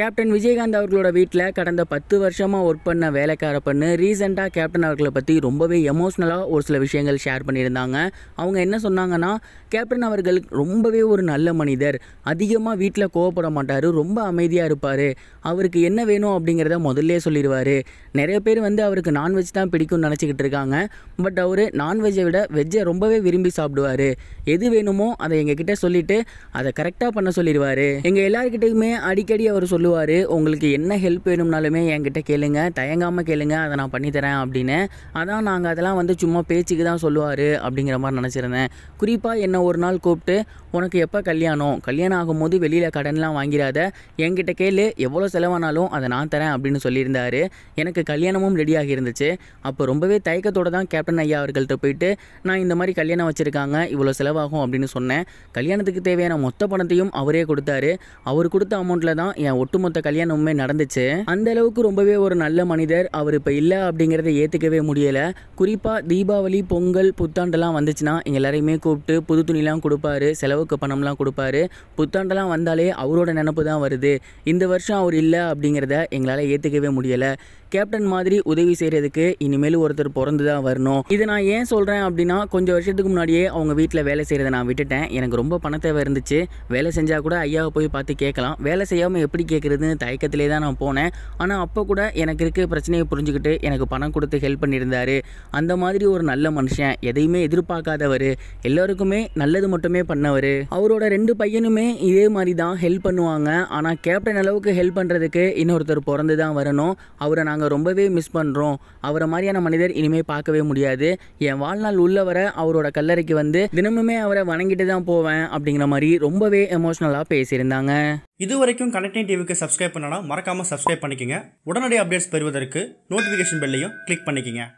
captain Vijayakanth அவர்களோட வீட்டில் கடந்த பத்து வருஷமாக ஒர்க் பண்ண வேலைக்கார பண்ணு ரீசெண்டாக கேப்டன் அவர்களை பற்றி ரொம்பவே எமோஷ்னலாக ஒரு சில விஷயங்கள் ஷேர் பண்ணியிருந்தாங்க அவங்க என்ன சொன்னாங்கன்னா கேப்டன் அவர்கள் ரொம்பவே ஒரு நல்ல மனிதர் அதிகமாக வீட்டில் கோவப்பட மாட்டார் ரொம்ப அமைதியாக இருப்பார் அவருக்கு என்ன வேணும் அப்படிங்கிறத முதல்ல சொல்லிடுவார் நிறைய பேர் வந்து அவருக்கு நான்வெஜ் தான் பிடிக்கும்னு நினச்சிக்கிட்டு இருக்காங்க பட் அவர் நான்வெஜ்ஜை விட வெஜ்ஜை ரொம்பவே விரும்பி சாப்பிடுவார் எது வேணுமோ அதை எங்ககிட்ட சொல்லிவிட்டு அதை கரெக்டாக பண்ண சொல்லிடுவார் எங்கள் எல்லாருக்கிட்டையுமே அடிக்கடி அவர் சொல்லுவார் சொல்லுவார் உங்களுக்கு என்ன ஹெல்ப் வேணும்னாலுமே என்கிட்ட கேளுங்க தயங்காமல் கேளுங்க அதை நான் பண்ணித்தரேன் அப்படின்னு அதான் நாங்கள் அதெல்லாம் வந்து சும்மா பேச்சுக்கு தான் சொல்லுவார் அப்படிங்கிற மாதிரி நினச்சிருந்தேன் குறிப்பாக என்ன ஒரு நாள் கூப்பிட்டு உனக்கு எப்போ கல்யாணம் கல்யாணம் ஆகும்போது வெளியில் கடன்லாம் வாங்கிடாத என்கிட்ட கேளு எவ்வளோ செலவானாலும் அதை நான் தரேன் அப்படின்னு சொல்லியிருந்தார் எனக்கு கல்யாணமும் ரெடியாக இருந்துச்சு அப்போ ரொம்பவே தயக்கத்தோடு தான் கேப்டன் ஐயா அவர்கள்ட்ட போயிட்டு நான் இந்த மாதிரி கல்யாணம் வச்சுருக்காங்க இவ்வளோ செலவாகும் அப்படின்னு சொன்னேன் கல்யாணத்துக்கு தேவையான மொத்த பணத்தையும் அவரே கொடுத்தாரு அவர் கொடுத்த அமௌண்ட்டில் தான் என் ஒட்டு ஒட்டுமொத்த கல்யாணமுமே நடந்துச்சு அந்த அளவுக்கு ரொம்பவே ஒரு நல்ல மனிதர் அவர் இப்போ இல்லை அப்படிங்கிறத ஏற்றுக்கவே முடியலை குறிப்பாக தீபாவளி பொங்கல் புத்தாண்டெல்லாம் வந்துச்சுன்னா எல்லாரையுமே கூப்பிட்டு புது துணிலாம் கொடுப்பாரு செலவுக்கு பணம்லாம் கொடுப்பாரு புத்தாண்டெல்லாம் வந்தாலே அவரோட நினப்பு தான் வருது இந்த வருஷம் அவர் இல்லை அப்படிங்கிறத எங்களால் ஏற்றுக்கவே முடியலை கேப்டன் மாதிரி உதவி செய்கிறதுக்கு இனிமேல் ஒருத்தர் பிறந்து தான் வரணும் இதை நான் ஏன் சொல்கிறேன் அப்படின்னா கொஞ்சம் வருஷத்துக்கு முன்னாடியே அவங்க வீட்டில் வேலை செய்கிறத நான் விட்டுட்டேன் எனக்கு ரொம்ப பணத்தை இருந்துச்சு வேலை செஞ்சால் கூட ஐயாவை போய் பார்த்து கேட்கலாம் வேலை செய்யாமல் எப்படி கேட்க கேட்குறதுன்னு தயக்கத்திலே தான் நான் போனேன் ஆனால் அப்போ கூட எனக்கு இருக்க பிரச்சனையை புரிஞ்சுக்கிட்டு எனக்கு பணம் கொடுத்து ஹெல்ப் பண்ணியிருந்தார் அந்த மாதிரி ஒரு நல்ல மனுஷன் எதையுமே எதிர்பார்க்காதவர் எல்லோருக்குமே நல்லது மட்டுமே பண்ணவர் அவரோட ரெண்டு பையனுமே இதே மாதிரி தான் ஹெல்ப் பண்ணுவாங்க ஆனால் கேப்டன் அளவுக்கு ஹெல்ப் பண்ணுறதுக்கு இன்னொருத்தர் பிறந்து தான் வரணும் அவரை நாங்கள் ரொம்பவே மிஸ் பண்ணுறோம் அவரை மாதிரியான மனிதர் இனிமேல் பார்க்கவே முடியாது என் வாழ்நாள் உள்ளவரை அவரோட கல்லறைக்கு வந்து தினமுமே அவரை வணங்கிட்டு தான் போவேன் அப்படிங்கிற மாதிரி ரொம்பவே எமோஷ்னலாக பேசியிருந்தாங்க இதுவரைக்கும் கனெக்டிங் சேனலுக்கு சப்ஸ்கிரைப் பண்ணனா மறக்காம சப்ஸ்கிரைப் பண்ணிக்கங்க உடனடி அப்டேட்ஸ் பெறுவதற்கு நோட்டிபிகேஷன் பெல்லையும் கிளிக் பண்ணிக்கங்க